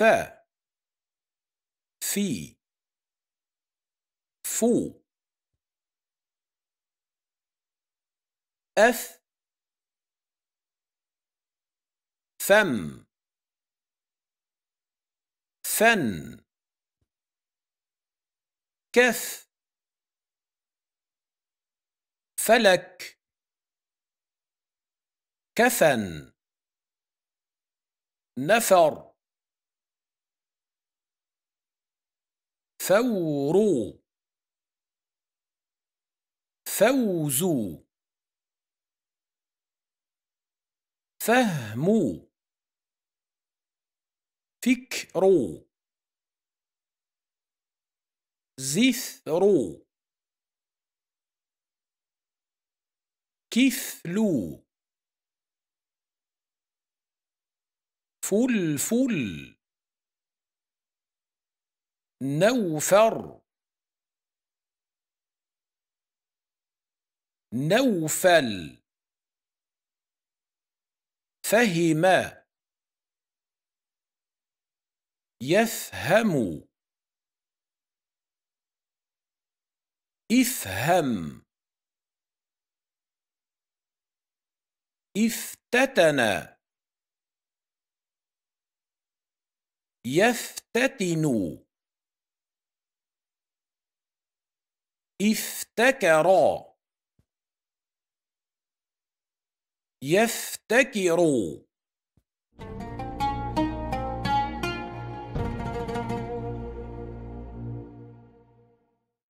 ف في فو أث فم فن كف فلك كفن نفر ثور فوز فهم فكر زثر كفل فلفل نوفر نوفل فهم يفهم افهم افتتن يفتتن افتكرا يفتكر